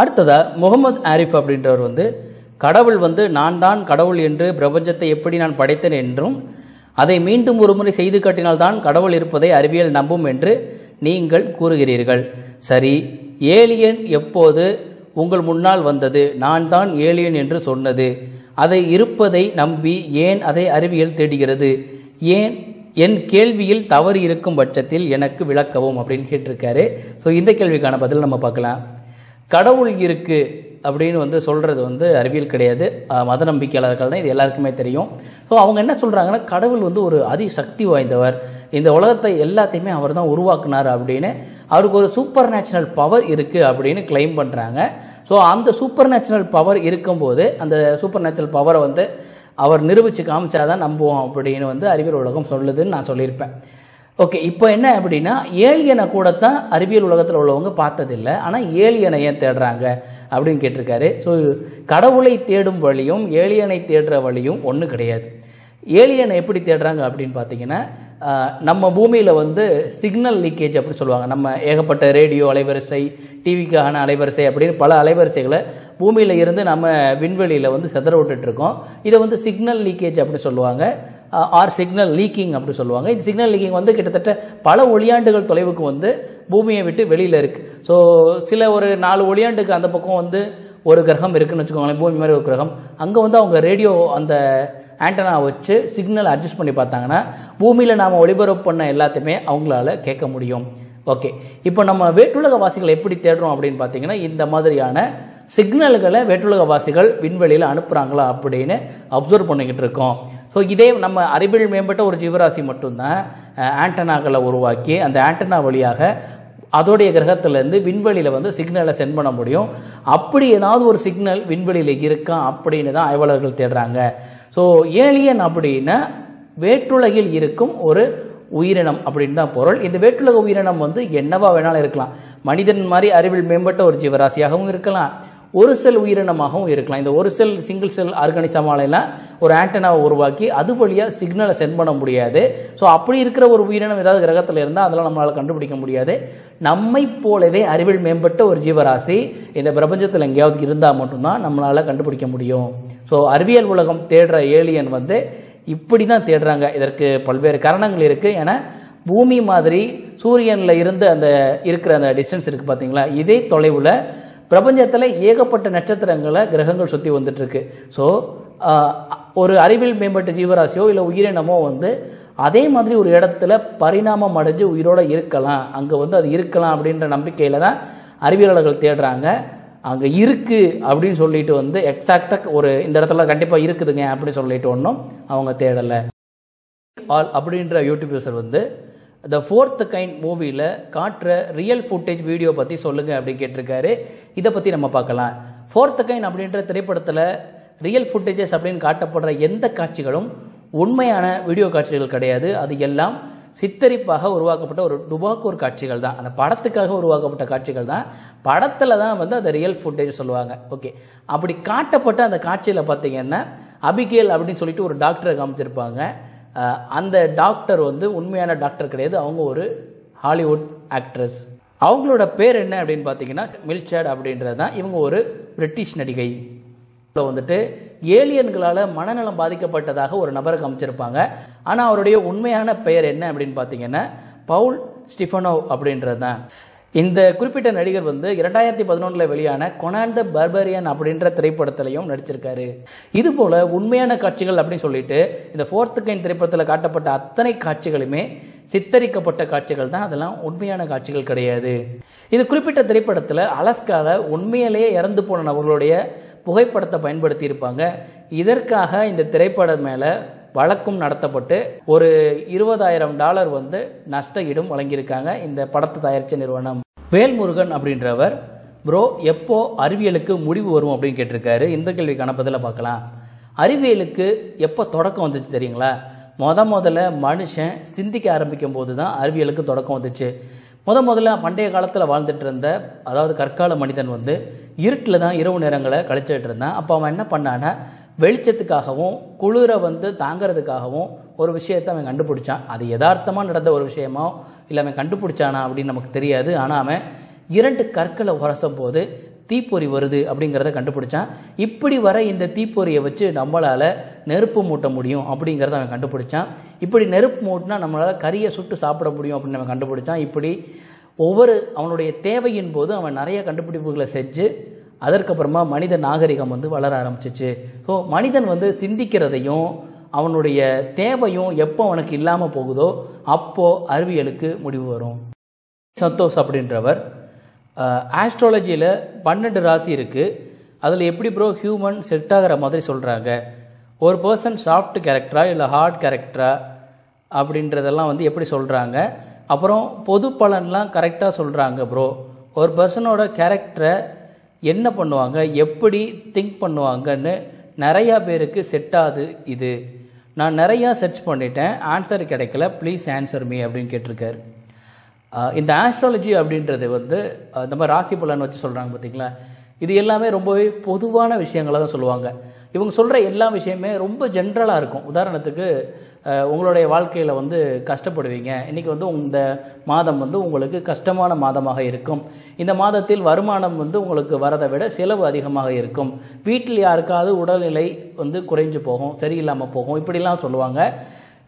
அடுத்ததாக முகமது ஆரிஃப் அப்படின்றவர் வந்து கடவுள் வந்து நான் தான் கடவுள் என்று பிரபஞ்சத்தை எப்படி நான் படைத்தேன் என்றும் அதை மீண்டும் ஒரு முறை செய்து காட்டினால்தான் கடவுள் இருப்பதை அறிவியல் நம்பும் என்று நீங்கள் கூறுகிறீர்கள் சரி ஏலியன் எப்போது உங்கள் முன்னால் வந்தது நான் தான் ஏலியன் என்று சொன்னது அதை இருப்பதை நம்பி ஏன் அதை அறிவியல் தேடுகிறது ஏன் என் கேள்வியில் தவறு இருக்கும் பட்சத்தில் எனக்கு விளக்கவும் அப்படின்னு கேட்டிருக்காரு ஸோ இந்த கேள்விக்கான பதில் நம்ம பார்க்கலாம் கடவுள் இருக்குது அப்படின்னு வந்து சொல்கிறது வந்து அறிவியல் கிடையாது மத நம்பிக்கையாளர்கள் தான் இது எல்லாருக்குமே தெரியும் ஸோ அவங்க என்ன சொல்கிறாங்கன்னா கடவுள் வந்து ஒரு சக்தி வாய்ந்தவர் இந்த உலகத்தை எல்லாத்தையுமே அவர் தான் உருவாக்குனார் அப்படின்னு அவருக்கு ஒரு சூப்பர் நேச்சுரல் பவர் இருக்குது அப்படின்னு கிளைம் பண்ணுறாங்க ஸோ அந்த சூப்பர் நேச்சுரல் பவர் இருக்கும்போது அந்த சூப்பர் நேச்சுரல் பவரை வந்து அவர் நிரூபித்து காமிச்சாதான் நம்புவோம் அப்படின்னு வந்து அறிவியல் உலகம் சொல்லுதுன்னு நான் சொல்லியிருப்பேன் ஓகே இப்போ என்ன அப்படின்னா ஏலியனை கூட தான் அறிவியல் உலகத்தில் உள்ளவங்க பார்த்ததில்லை ஆனால் ஏலியனை ஏன் தேடுறாங்க அப்படின்னு கேட்டிருக்காரு ஸோ கடவுளை தேடும் வழியும் ஏலியனை தேடுற வழியும் ஒன்றும் கிடையாது ஏலியனை எப்படி தேடுறாங்க அப்படின்னு பார்த்தீங்கன்னா நம்ம பூமியில் வந்து சிக்னல் லீக்கேஜ் அப்படின்னு சொல்லுவாங்க நம்ம ஏகப்பட்ட ரேடியோ அலைவரிசை டிவிக்கான அலைவரிசை அப்படின்னு பல அலைவரிசைகளை பூமியில் இருந்து நம்ம விண்வெளியில் வந்து செதற விட்டுட்ருக்கோம் இதை வந்து சிக்னல் லீக்கேஜ் அப்படின்னு சொல்லுவாங்க ஆர் சிக்னல் லீக்கிங் அப்படின்னு சொல்லுவாங்க இந்த சிக்னல் லீக்கிங் வந்து கிட்டத்தட்ட பல ஒளியாண்டுகள் தொலைவுக்கு வந்து பூமியை விட்டு வெளியில் இருக்குது ஸோ சில ஒரு நாலு ஒளியாண்டுக்கு அந்த பக்கம் வந்து ஒரு கிரகம் இருக்குன்னு வச்சுக்கோங்களேன் பூமி மாதிரி ஒரு கிரகம் அங்கே வந்து அவங்க ரேடியோ அந்த ஆண்டனா வச்சு சிக்னல் அட்ஜஸ்ட் பண்ணி பார்த்தாங்கன்னா பூமியில் நாம் ஒளிபரப்பு பண்ண எல்லாத்தையுமே அவங்களால கேட்க முடியும் ஓகே இப்போ நம்ம வேற்றுலக வாசிகளை எப்படி தேடுறோம் அப்படின்னு பார்த்தீங்கன்னா இந்த மாதிரியான சிக்னல்களை வேற்றுலக வாசிகள் விண்வெளியில் அனுப்புகிறாங்களா அப்படின்னு அப்சர்வ் பண்ணிக்கிட்டு இருக்கோம் ஸோ இதே நம்ம அறிவியல் மேம்பட்ட ஒரு ஜீவராசி மட்டும்தான் ஆண்டனாக்களை உருவாக்கி அந்த ஆண்டனா வழியாக அதோடைய கிரகத்திலேருந்து விண்வெளியில் வந்து சிக்னலை சென்ட் பண்ண முடியும் அப்படி ஏதாவது ஒரு சிக்னல் விண்வெளியில் இருக்கா அப்படின்னு தான் ஆய்வாளர்கள் தேடுறாங்க ஸோ ஏலியன் அப்படின்னா வேற்றுலகில் இருக்கும் ஒரு உயிரினம் அப்படின்னு தான் பொருள் இந்த வேற்றுலக உயிரினம் வந்து என்னவா வேணாலும் இருக்கலாம் மனிதன் மாதிரி அறிவில் மேம்பட்ட ஒரு ஜீவராசியாகவும் இருக்கலாம் ஒரு செல் உயிரினமாகவும் இருக்கலாம் இந்த ஒரு செல் சிங்கிள் செல் ஆர்கானிசமாலையில் ஒரு ஆண்டனாவை உருவாக்கி அது வழியாக சிக்னலை சென்ட் பண்ண முடியாது ஸோ அப்படி இருக்கிற ஒரு உயிரினம் ஏதாவது கிரகத்தில் இருந்தால் அதெல்லாம் நம்மளால் கண்டுபிடிக்க முடியாது நம்மை போலவே அறிவில் மேம்பட்ட ஒரு ஜீவராசி இந்த பிரபஞ்சத்தில் எங்கேயாவது இருந்தால் மட்டும்தான் நம்மளால் கண்டுபிடிக்க முடியும் ஸோ அறிவியல் உலகம் தேடுற ஏலியன் வந்து இப்படி தான் தேடுறாங்க இதற்கு பல்வேறு காரணங்கள் இருக்குது ஏன்னா பூமி மாதிரி சூரியனில் இருந்து அந்த இருக்கிற அந்த டிஸ்டன்ஸ் இருக்குது பார்த்தீங்களா இதே தொலைவில் பிரபஞ்சத்தில் ஏகப்பட்ட நட்சத்திரங்களை கிரகங்கள் சுற்றி வந்துட்டு இருக்கு ஸோ ஒரு அறிவில் மேம்பட்ட ஜீவராசியோ இல்லை உயிரினமோ வந்து அதே மாதிரி ஒரு இடத்துல பரிணாமம் அடைஞ்சு உயிரோடு இருக்கலாம் அங்கே வந்து அது இருக்கலாம் அப்படின்ற நம்பிக்கையில் தான் அறிவியலாளர்கள் தேடுறாங்க அங்கே இருக்குது அப்படின்னு சொல்லிட்டு வந்து எக்ஸாக்டாக ஒரு இந்த இடத்துல கண்டிப்பாக இருக்குதுங்க அப்படின்னு சொல்லிட்டு ஒன்றும் அவங்க தேடலை ஆல் அப்படின்ற யூடியூப் யூசர் வந்து த ஃபோர்த் கைண்ட் மூவியில் காட்டுற ரியல் ஃபுட்டேஜ் வீடியோ பற்றி சொல்லுங்கள் அப்படின்னு கேட்டிருக்காரு இதை பற்றி நம்ம பார்க்கலாம் ஃபோர்த் கைண்ட் அப்படின்ற திரைப்படத்தில் ரியல் ஃபுட்டேஜஸ் அப்படின்னு காட்டப்படுற எந்த காட்சிகளும் உண்மையான வீடியோ காட்சிகள் கிடையாது அது எல்லாம் சித்தரிப்பாக உருவாக்கப்பட்ட ஒரு டுபாக்கூர் காட்சிகள் தான் அந்த படத்துக்காக உருவாக்கப்பட்ட காட்சிகள் தான் படத்தில் தான் வந்து அந்த ரியல் ஃபுட்டேஜ் சொல்லுவாங்க ஓகே அப்படி காட்டப்பட்ட அந்த காட்சியில் பார்த்தீங்கன்னா அபிகேல் அப்படின்னு சொல்லிட்டு ஒரு டாக்டரை காமிச்சிருப்பாங்க அந்த டாக்டர் வந்து உண்மையான டாக்டர் கிடையாது அவங்க ஒரு ஹாலிவுட் ஆக்ட்ரஸ் அவங்களோட பேர் என்ன அப்படின்னு பார்த்தீங்கன்னா மில்சாட் அப்படின்றது தான் இவங்க ஒரு பிரிட்டிஷ் நடிகை வந்துட்டு ஏலியன்களால் மனநலம் பாதிக்கப்பட்டதாக ஒரு நபருக்கு அமைச்சிருப்பாங்க ஆனால் அவருடைய உண்மையான பெயர் என்ன அப்படின்னு பார்த்தீங்கன்னா பவுல் ஸ்டிஃபனோ அப்படின்றது தான் இந்த குறிப்பிட்ட நடிகர் வந்து இரண்டாயிரத்தி பதினொன்றில் வெளியான கொனாண்ட பர்பரியன் அப்படின்ற திரைப்படத்திலையும் நடிச்சிருக்காரு இது போல உண்மையான காட்சிகள் அப்படின்னு சொல்லிட்டு இந்த ஃபோர்த்து கைன் திரைப்படத்தில் காட்டப்பட்ட அத்தனை காட்சிகளுமே சித்தரிக்கப்பட்ட காட்சிகள் தான் அதெல்லாம் உண்மையான காட்சிகள் கிடையாது இந்த குறிப்பிட்ட திரைப்படத்தில் அலஸ்கால உண்மையிலேயே இறந்து போன நபர்களுடைய புகைப்படத்தை பயன்படுத்தி இருப்பாங்க இதற்காக இந்த திரைப்படம் மேலே வழக்கும் நடத்தப்பட்டு ஒரு இருபதாயிரம் டாலர் வந்து நஷ்ட வழங்கியிருக்காங்க இந்த படத்தை தயாரித்த நிறுவனம் வேல்முருகன் அப்படின்றவர் ப்ரோ எப்போ அறிவியலுக்கு முடிவு வரும் அப்படின்னு கேட்டிருக்காரு இந்த கேள்வி கணப்பதில் பார்க்கலாம் அறிவியலுக்கு எப்போ தொடக்கம் வந்துச்சு தெரியுங்களா முத முதல்ல மனுஷன் சிந்திக்க ஆரம்பிக்கும் போது தான் அறிவியலுக்கு தொடக்கம் வந்துச்சு முத முதல்ல பண்டைய காலத்தில் வாழ்ந்துட்டு இருந்த அதாவது கற்கால மனிதன் வந்து இருட்டில் தான் இரவு நேரங்களை கழிச்சுட்டு இருந்தான் அப்போ அவன் என்ன பண்ணான்னா வெளிச்சத்துக்காகவும் குளிரை வந்து தாங்கிறதுக்காகவும் ஒரு விஷயத்தை அவன் கண்டுபிடிச்சான் அது யதார்த்தமாக நடந்த ஒரு விஷயமோ இல்லை அவன் கண்டுபிடிச்சானா அப்படின்னு நமக்கு தெரியாது ஆனால் அவன் இரண்டு கற்களை உரசும் போது தீப்பொறி வருது அப்படிங்கிறத கண்டுபிடிச்சான் இப்படி வர இந்த தீப்பொறியை வச்சு நம்மளால் நெருப்பு மூட்ட முடியும் அப்படிங்கிறத அவன் கண்டுபிடிச்சான் இப்படி நெருப்பு மூட்டினா நம்மளால் கறியை சுட்டு சாப்பிட முடியும் அப்படின்னு அவன் கண்டுபிடிச்சான் இப்படி ஒவ்வொரு அவனுடைய தேவையின் போது அவன் நிறைய கண்டுபிடிப்புகளை செஞ்சு அதற்கப்புறமா மனித நாகரிகம் வந்து வளர ஆரம்பிச்சிச்சு ஸோ மனிதன் வந்து சிந்திக்கிறதையும் அவனுடைய தேவையும் எப்போ அவனுக்கு இல்லாமல் போகுதோ அப்போது அறிவியலுக்கு முடிவு வரும் சந்தோஷ் அப்படின்றவர் ஆஸ்ட்ராலஜியில் பன்னெண்டு ராசி இருக்குது அதில் எப்படி ப்ரோ ஹியூமன் செட் ஆகிற மாதிரி சொல்கிறாங்க ஒரு பர்சன் சாஃப்ட் கேரக்டரா இல்லை ஹார்ட் கேரக்டரா அப்படின்றதெல்லாம் வந்து எப்படி சொல்கிறாங்க அப்புறம் பொது பலன்லாம் கரெக்டாக சொல்கிறாங்க ப்ரோ ஒரு பர்சனோட கேரக்டரை என்ன பண்ணுவாங்க எப்படி திங்க் பண்ணுவாங்கன்னு நிறையா பேருக்கு செட் ஆகுது இது நான் நிறையா சர்ச் பண்ணிட்டேன் ஆன்சர் கிடைக்கல ப்ளீஸ் ஆன்சர் மீ அப்படின்னு கேட்டிருக்காரு இந்த ஆஸ்ட்ராலஜி அப்படின்றது வந்து இந்த மாதிரி ராசி பலன் வச்சு சொல்கிறாங்க பார்த்தீங்களா இது எல்லாமே ரொம்பவே பொதுவான விஷயங்களாக தான் சொல்லுவாங்க இவங்க சொல்கிற எல்லா விஷயமே ரொம்ப ஜென்ரலாக இருக்கும் உதாரணத்துக்கு உங்களுடைய வாழ்க்கையில் வந்து கஷ்டப்படுவீங்க இன்றைக்கி வந்து இந்த மாதம் வந்து உங்களுக்கு கஷ்டமான மாதமாக இருக்கும் இந்த மாதத்தில் வருமானம் வந்து உங்களுக்கு வரதை விட செலவு அதிகமாக இருக்கும் வீட்டில் யாருக்காவது உடல்நிலை வந்து குறைஞ்சு போகும் சரியில்லாமல் போகும் இப்படிலாம் சொல்லுவாங்க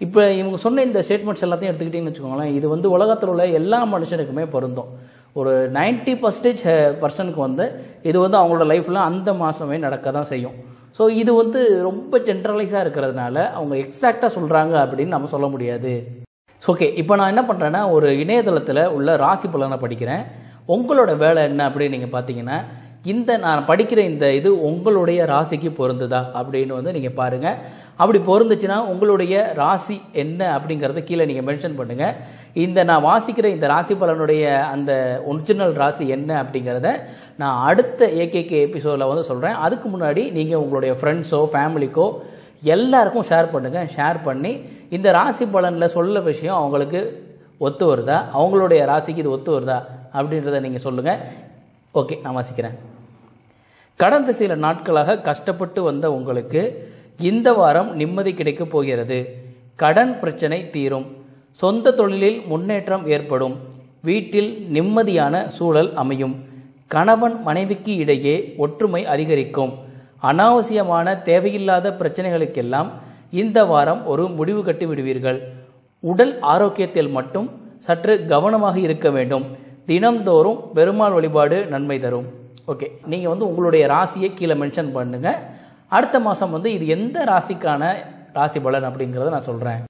இப்போ இவங்க சொன்ன இந்த ஸ்டேட்மெண்ட்ஸ் எல்லாத்தையும் எடுத்துக்கிட்டிங்கன்னு வச்சுக்கோங்களேன் இது வந்து உலகத்தில் உள்ள எல்லா மனுஷனுக்குமே பொருந்தும் ஒரு நைன்ட்டி பர்சன்டேஜ் பர்சனுக்கு வந்து இது வந்து அவங்களோட லைஃப்பில் அந்த மாதமே நடக்க தான் செய்யும் ஸோ இது வந்து ரொம்ப ஜென்ரலைஸாக இருக்கிறதுனால அவங்க எக்ஸாக்டாக சொல்கிறாங்க அப்படின்னு நம்ம சொல்ல முடியாது ஓகே இப்போ நான் என்ன பண்ணுறேன்னா ஒரு இணையதளத்தில் உள்ள ராசி பலனை படிக்கிறேன் உங்களோட வேலை என்ன அப்படின்னு நீங்கள் பார்த்தீங்கன்னா இந்த நான் படிக்கிற இந்த இது உங்களுடைய ராசிக்கு பொருந்துதா அப்படின்னு வந்து நீங்கள் பாருங்கள் அப்படி பொருந்துச்சுன்னா உங்களுடைய ராசி என்ன அப்படிங்கிறத கீழே நீங்கள் மென்ஷன் பண்ணுங்கள் இந்த நான் வாசிக்கிற இந்த ராசி பலனுடைய அந்த ஒரிஜினல் ராசி என்ன அப்படிங்கிறத நான் அடுத்த ஏகேகே எபிசோடில் வந்து சொல்கிறேன் அதுக்கு முன்னாடி நீங்கள் உங்களுடைய ஃப்ரெண்ட்ஸோ ஃபேமிலிக்கோ எல்லாருக்கும் ஷேர் பண்ணுங்கள் ஷேர் பண்ணி இந்த ராசி பலனில் சொல்ல விஷயம் அவங்களுக்கு ஒத்து வருதா அவங்களுடைய ராசிக்கு இது ஒத்து வருதா அப்படின்றத நீங்கள் சொல்லுங்கள் ஓகே நான் வாசிக்கிறேன் கடந்த சில நாட்களாக கஷ்டப்பட்டு வந்த உங்களுக்கு இந்த வாரம் நிம்மதி கிடைக்கப் போகிறது கடன் பிரச்சனை தீரும் சொந்த தொழிலில் முன்னேற்றம் ஏற்படும் வீட்டில் நிம்மதியான சூழல் அமையும் கணவன் மனைவிக்கு இடையே ஒற்றுமை அதிகரிக்கும் அனாவசியமான தேவையில்லாத பிரச்சனைகளுக்கெல்லாம் இந்த வாரம் ஒரு முடிவு கட்டி விடுவீர்கள் உடல் ஆரோக்கியத்தில் மட்டும் சற்று கவனமாக இருக்க வேண்டும் தினம்தோறும் பெருமாள் வழிபாடு நன்மை தரும் ஓகே நீங்கள் வந்து உங்களுடைய ராசியை கீழே மென்ஷன் பண்ணுங்கள் அடுத்த மாதம் வந்து இது எந்த ராசிக்கான ராசி பலன் அப்படிங்கிறத நான் சொல்கிறேன்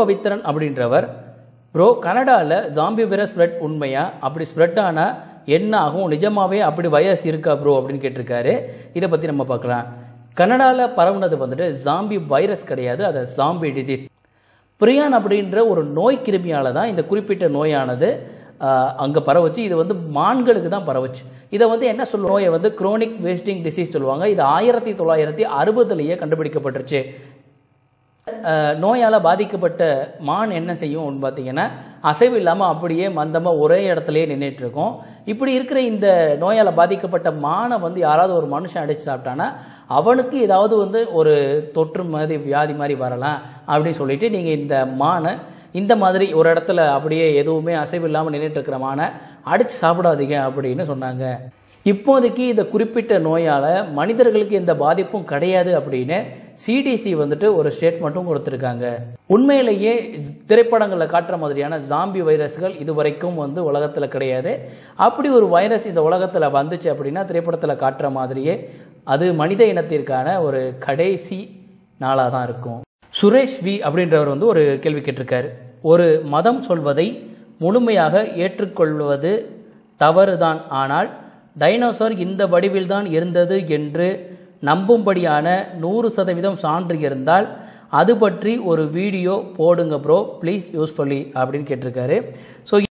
பவித்திரன் அப்படின்றவர் ப்ரோ கனடாவில் ஜாம்பி வைரஸ் ஸ்ப்ரெட் உண்மையா அப்படி ஸ்ப்ரெட் ஆன என்ன ஆகும் நிஜமாவே அப்படி வயசு இருக்கா ப்ரோ அப்படின்னு கேட்டிருக்காரு இதை பற்றி நம்ம பார்க்கலாம் கனடாவில் பரவுனது வந்துட்டு ஜாம்பி வைரஸ் கிடையாது அது ஜாம்பி டிசீஸ் பிரியான் அப்படின்ற ஒரு நோய் கிருமியால் தான் இந்த குறிப்பிட்ட நோயானது அங்கே பரவச்சு இது வந்து மான்களுக்கு தான் பரவச்சு இதை வந்து என்ன சொல்லுவோம் நோயை வந்து குரோனிக் வேஸ்டிங் டிசீஸ் சொல்லுவாங்க இது ஆயிரத்தி தொள்ளாயிரத்தி அறுபதுலேயே கண்டுபிடிக்கப்பட்டுருச்சு நோயால் பாதிக்கப்பட்ட மான் என்ன செய்யும் பார்த்தீங்கன்னா அசைவு இல்லாமல் அப்படியே மந்தமாக ஒரே இடத்துலையே நின்றுட்டு இருக்கும் இப்படி இருக்கிற இந்த நோயால் பாதிக்கப்பட்ட மானை வந்து யாராவது ஒரு மனுஷன் அடித்து சாப்பிட்டானா அவனுக்கு ஏதாவது வந்து ஒரு தொற்று மாதிரி வியாதி மாதிரி வரலாம் அப்படின்னு சொல்லிட்டு நீங்கள் இந்த மானை இந்த மாதிரி ஒரு இடத்துல அப்படியே எதுவுமே அசைவு இல்லாமல் நின்றுட்டு இருக்கிறமான அடித்து சாப்பிடாதீங்க அப்படின்னு சொன்னாங்க இப்போதைக்கு இந்த குறிப்பிட்ட நோயால் மனிதர்களுக்கு எந்த பாதிப்பும் கிடையாது அப்படின்னு சிடிசி வந்துட்டு ஒரு ஸ்டேட்மெண்ட்டும் கொடுத்துருக்காங்க உண்மையிலேயே திரைப்படங்களில் காட்டுற மாதிரியான ஜாம்பி வைரஸ்கள் இது வரைக்கும் வந்து உலகத்தில் கிடையாது அப்படி ஒரு வைரஸ் இந்த உலகத்தில் வந்துச்சு அப்படின்னா திரைப்படத்தில் காட்டுற மாதிரியே அது மனித இனத்திற்கான ஒரு கடைசி நாளாக தான் இருக்கும் சுரேஷ் வி அப்படின்றவர் வந்து ஒரு கேள்வி கேட்டிருக்காரு ஒரு மதம் சொல்வதை முழுமையாக ஏற்றுக்கொள்வது தவறுதான் ஆனால் டைனோசர் இந்த வடிவில்தான் இருந்தது என்று நம்பும்படியான நூறு சதவீதம் சான்று இருந்தால் அது பற்றி ஒரு வீடியோ போடுங்க ப்ரோ ப்ளீஸ் யூஸ்ஃபுல்லி அப்படின்னு கேட்டிருக்காரு ஸோ